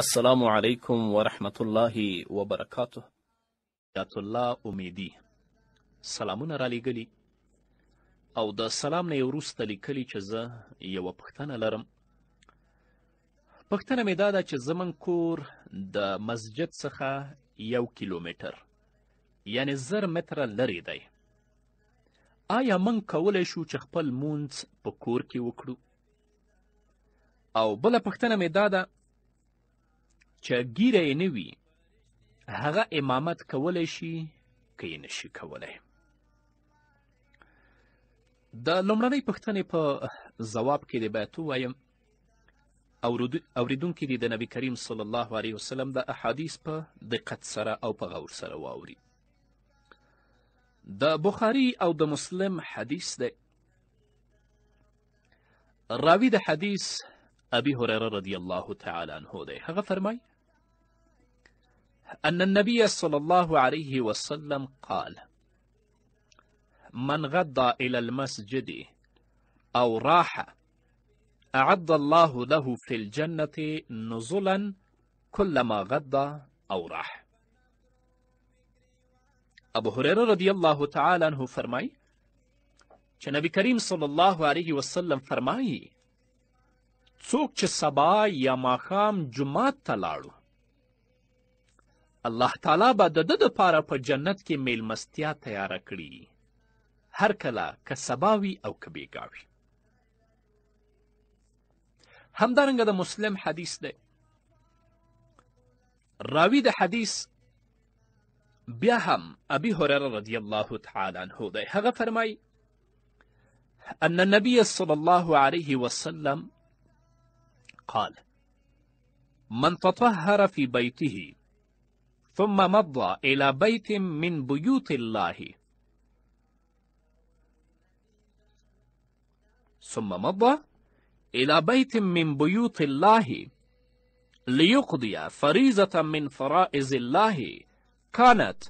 السلام علیکم ورحمت الله وبرکاته یات الله امیدی سلامونه را لېږلي او د سلام نه یې وروسته لیکلي چې زه یوه پوښتنه لرم پوښتنه مې دا ده چې زموږ کور د مسجد څخه یو کیلومتر یعنې زر متره لرې دی آیا موږ کولی شو چې خپل مونځ په کور کې وکړو او بله پوښتنه مې دا ده چې ګیره یې نه وي هغه امامت کولی شي که یې نشي کولی د لومړنۍ پوښتنې په ځواب کې دې باید ووایم اوریدونکي دې د نبی کریم صلی الله علیه وسلم د احادیث په دقت سره او په غور سره واوري د بخاري او د مسلم حدیث دی راوی د حدیث ابي هريره رضی الله تعالی عنه دی هغه فرمای أن النبي صلى الله عليه وسلم قال من غدى إلى المسجد أو راح أعد الله له في الجنة نزلا كلما غدى أو راح ابو هريره رضي الله تعالى عنه فرمي چې نبی كريم صلى الله عليه وسلم فرمي څوک چې سبا يا ماخام جمعات تلالو الله تعالی به د ده دپاره په جنت کې میلمستیا تیاره کړي هر کله که سبا وي او که بېګا وي همدارنګه د مسلم حدیث دی راوی د حدیث بیا هم ابي هريره رضی الله تعالی عنه دی هغه فرمای ان النبي صلى الله عليه وسلم قال من تطهر في بيته ثم مضى إلى بيت من بيوت الله ثم مضى إلى بيت من بيوت الله ليقضي فريزة من فرائز الله كانت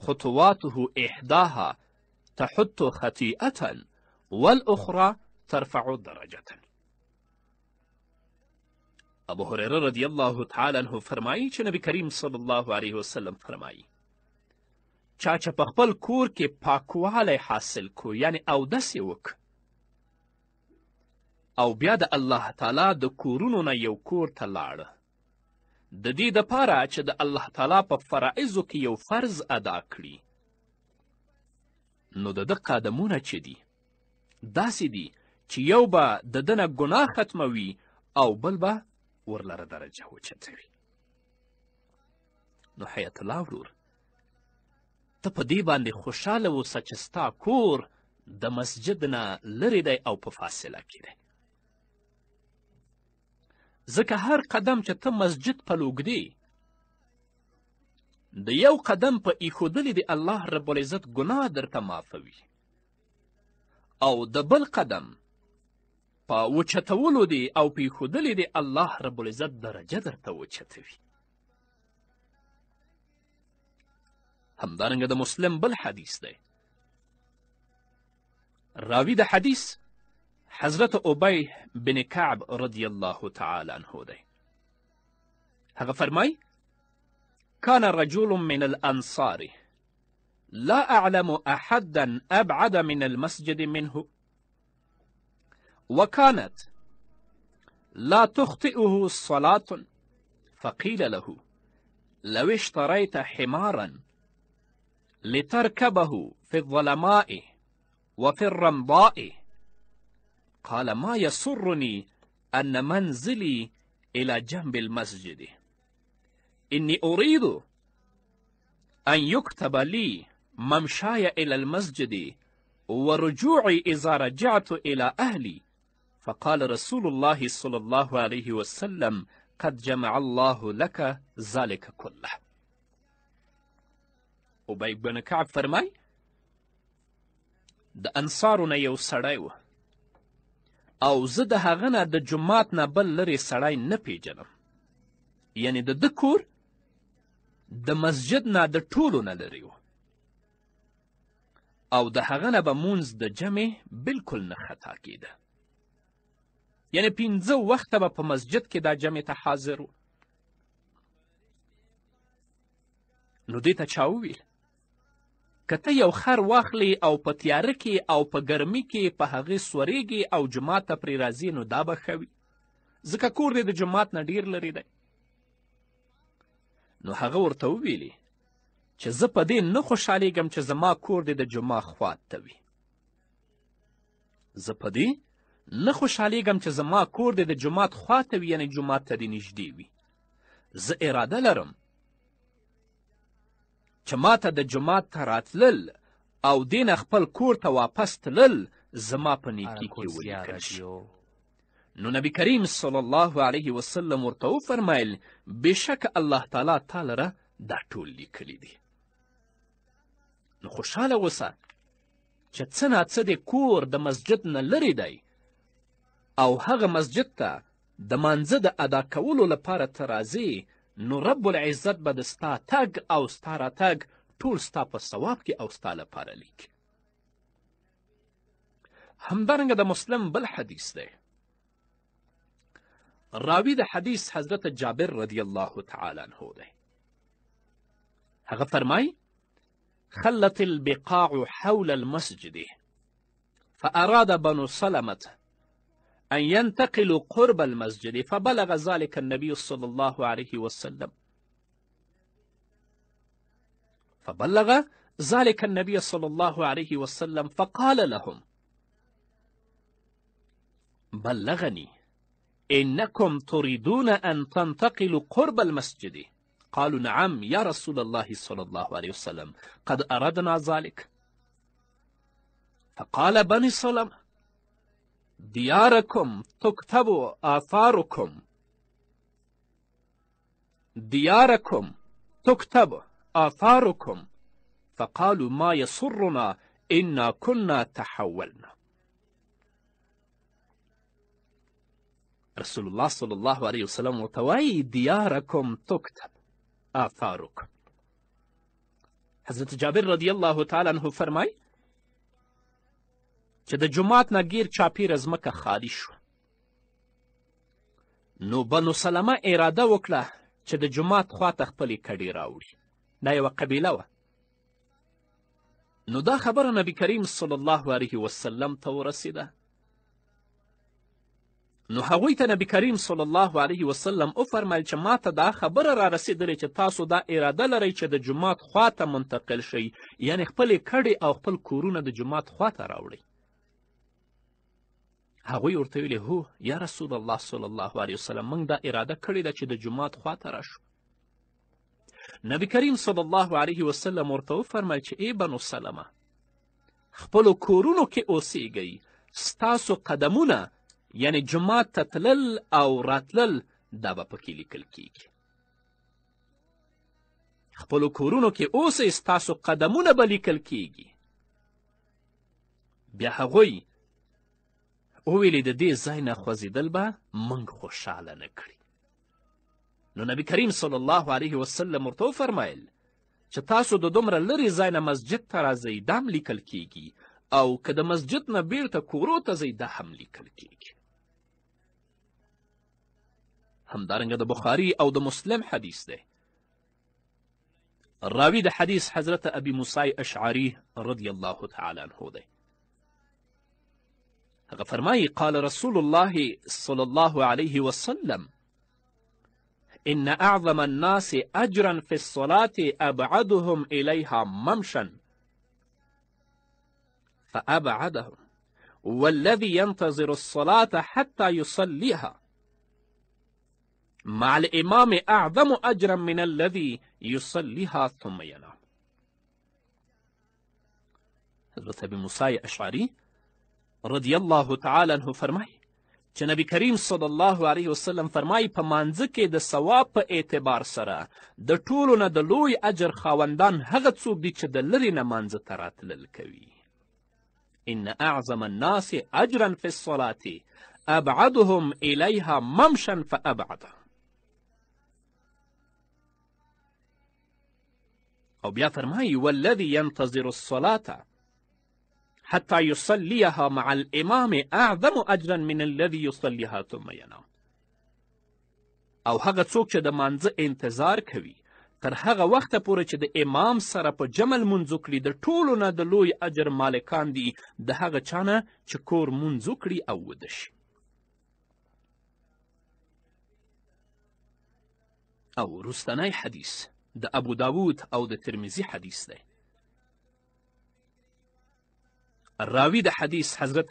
خطواته إحداها تحط خطيئة والأخرى ترفع درجة ابو هريره رضی الله تعالی عنه فرمایي چې نبی کریم صلی الله علیه وسلم فرمایي چا چې په خپل کور کې پاکوالی حاصل کو یعنی اودس یې وک او بیا د الله تعالی د کورونو نه یو کور ته لاړه د دې دپاره چې د الله تعالی په فرایضو کې یو فرض ادا کړي نو د ده قدمونه چې دي داسې دي چې یو به د ده نه ګناه ختموي او بل به ورلره درجه وچتوي نو حیات الله ورور ته په دې باندې خوشحاله اوسه چې ستا کور د مسجد نه لرې دی او په فاصله کې دی ځکه هر قدم چې ته مسجد په لوږدې د یو قدم په ایښودلې د الله رب العزت ګناه درته معافوي او د بل قدم په وچتولو دی او په ایښودلې دی الله رب العزت درجه درته وچتوي همدارنګه د مسلم بل حدیث دی راوی د حدیث حضرت عبی بن کعب رضی الله تعالی عنه دی هغه فرمای كان رجل من الأنصار لا أعلم أحدا أبعد من المسجد منه وكانت لا تخطئه صلاة فقيل له لو اشتريت حمارا لتركبه في الظلماء وفي الرمضاء قال ما يسرني أن منزلي إلى جنب المسجد إني أريد أن يكتب لي ممشاي إلى المسجد ورجوعي إذا رجعت إلى أهلي فقال رسول الله صلى الله عليه وسلم قد جمع الله لك ذلك كله عبی بن کعب فرمای د انصارو نه یو سړی و او زه د هغه نه د جومات نه بل لرې سړی نه پیژنم یعنی د ده کور د مسجد نه د ټولو نه لرې و او د هغه نه به مونځ د جمع بلکل نه خطا کیده یعنی پنځه وخته به په مسجد کې دا جمع ته حاضر و نو دې ته چا وویل که ته یو خر واخلې او په تیاره کې او په ګرمي کې په هغې سورېږي او جومات ته پرې راځي نو دا به ښه وي ځکه کور دې د جومات نه ډیر لرې دی نو هغه ورته وویلې چې زه په دې نه خوشحالیږم چې زما کور دې د جمعه خوا ته وي زه په دې نه خوشحالیږم چې زما کور دې د جومات خواته وي یعنې جومات ته دې نږدې وي زه اراده لرم چې ماته د جومات ته راتلل او دین خپل کور ته واپس تلل زما په نیکی کې ولیکل شي نو نبی کریم صلی الله علیه وسلم ورته وفرمیل بېشکه الله تعالی تا لره دا ټول لیکلی دی نو خوشحاله اوسه چې څه ناڅه د کور د مسجد نه لرې دی او هغه مسجد ته د مانځه د ادا کولو لپاره ته راځې نو رب العزت به د ستا تګ او ستا راتګ ټول ستا په ثواب کې او ستا لپاره لیکي همدارنګه د مسلم بل حدیث دی راوی د حدیث حضرت جابر رضی الله تعالی عنه دی هغه فرمای خلت البقاع حول المسجد فأراد بنو سلمة أن ينتقلوا قرب المسجد فبلغ ذلك النبي صلى الله عليه وسلم فبلغ ذلك النبي صلى الله عليه وسلم فقال لهم بلغني إنكم تريدون أن تنتقلوا قرب المسجد قالوا نعم يا رسول الله صلى الله عليه وسلم قد أردنا ذلك فقال بني سلمة دياركم تكتب آثاركم دياركم تكتب آثاركم فقالوا ما يسرنا إنا كنا تحولنا رسول الله صلى الله عليه وسلم وتوي دياركم تكتب آثاركم حضرت جابر رضی الله تعالی عنه فرمائے چې د جومات نه ګیر چاپیره ځمکه خالی شوه نو بنو سلمه اراده وکړه چې د جومات خواته خپلې کډې راوړي دا یوه قبیله وه نو دا خبره نبی کریم صلی الله علیه وسلم ته ورسېده نو هغوی ته نبی کریم صلی الله علیه وسلم وفرمیل چې ما ته دا خبره را رسېدلې چې تاسو دا اراده لرئ چې د جومات خواته منتقل شئ یعنې خپلې کډې او خپل کورونه د جومات خواته راوړئ هغوی ورته ویلې هو یا رسول الله صلی الله علیه وسلم موږ دا اراده کړې ده چې د جومات خواته راشو نبی کریم صلی الله علیه وسلم ورته وفرمیل چې ای بنو سلمه خپلو کورونو کې اوسیږئ ستاسو قدمونه یعنی جماعت ته تلل او راتلل دا به پکې لیکل کیږي خپلو کورونو کې اوسئ ستاسو قدمونه به لیکل کیږي بیا هغوی وویلې د دې ځای نه خوځېدل به موږ خوشحاله نه کړي نو نبی کریم صلی الله علیه وسلم ورته وفرمیل چې تاسو د دومره لرې ځای نه مسجد ته راځئ دا هم لیکل کیږي او که د مسجد نه بیرته کورو ته ځئ دا هم لیکل کیږي همدارنګه د بخاري او د مسلم حدیث دی راوی د حدیث حضرت ابي موسی اشعري رضی الله تعالی عنه دی فرمائي قال رسول الله صلى الله عليه وسلم إن أعظم الناس أجرا في الصلاة أبعدهم إليها ممشا فأبعدهم والذي ينتظر الصلاة حتى يصليها مع الإمام أعظم أجرا من الذي يصليها ثم ينام حضرت بمساي أشعري رضی الله تعالی عنه فرمایي چې نبی کریم صلی الله علیه وسلم فرمایي په مانځه کې د ثواب په اعتبار سره د ټولو نه د لوی اجر خاوندان هغه څوک دي چې د لرې نه مانځه ته راتلل کوي ان اعظم الناس اجرا فی الصلاه ابعدهم الیها ممشا فابعدهم او بیا فرمایي والذي ينتظر الصلاه حتى يصليها مع الامام اعظم اجرا من الذي يصليها ثم ينام او هغه څوک چې د مانځه انتظار کوي تر هغه وخته پورې چې د امام سره په جمل منځ وکړي د ټولو نه د لوی اجر مالکان دي د هغه چانه چې کور منځ وکړي او وده شي او وروستنی حدیث د ابو داود او د ترمیزی حدیث دی راوی د حدیث حضرت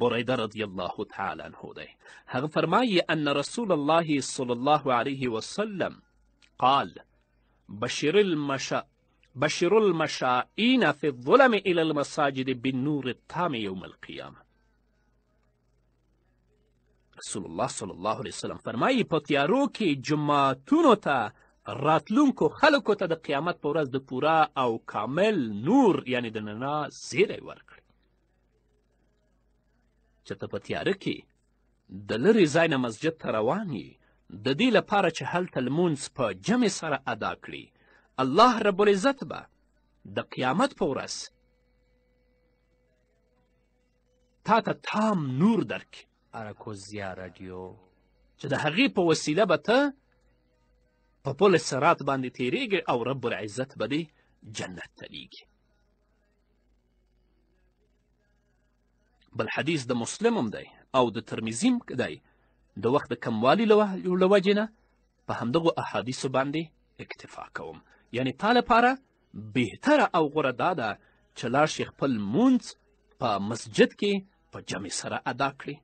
بریده رضی الله تعالی عنه دی هغه فرمایي ان رسول الله صلی الله علیه وسلم قال بشر المشا بشر المشائین فی الظلم الى المساجد بالنور التام یوم القیامه رسول الله صلی الله علیه وسلم فرمایي په تیارو کې جماعتونو ته راتلونکو خلکو ته د قیامت په ورځ د پوره او کامل نور یعنی د ننا زیری ورکړي چې ته په تیاره کې د لرې ځای نه مسجد ته روان یې د دې لپاره چې هلته لمونځ په جمع سره ادا کړي الله رب العزت به د قیامت په ورځ تا ته تام نور درکړي اراکوزیا راډیو چې د هغې په وسیله به ته په پل سرات باندې تیریږي او رب العزت به دې جنت ته لیږي بل حدیث د مسلم هم دی او د ترمیزیم دی د وخت د کموالي له وجې نه په همدغو احادیثو باندې اکتفا کوم یعنی تا لپاره بهتره او غوره دا ده چې لاړ شي خپل مونځ په مسجد کې په جمع سره ادا کړي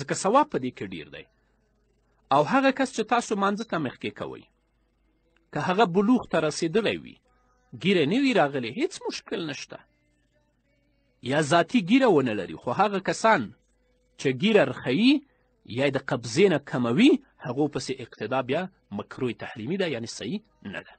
ځکه ثواب په دې کې ډیر دی او هغه کس چې تاسو مانځه ته مخکې کوئ که هغه بلوغ ته رسېدلی وي ګیره نه وي راغلی هیڅ مشکل نشته یا ذاتی ګیره ونه لري خو هغه کسان چې ګیره رخیي یا د قبضې نه کموي هغو پسې اقتدا بیا مکروه تحریمي ده یعنی صحیح نه ده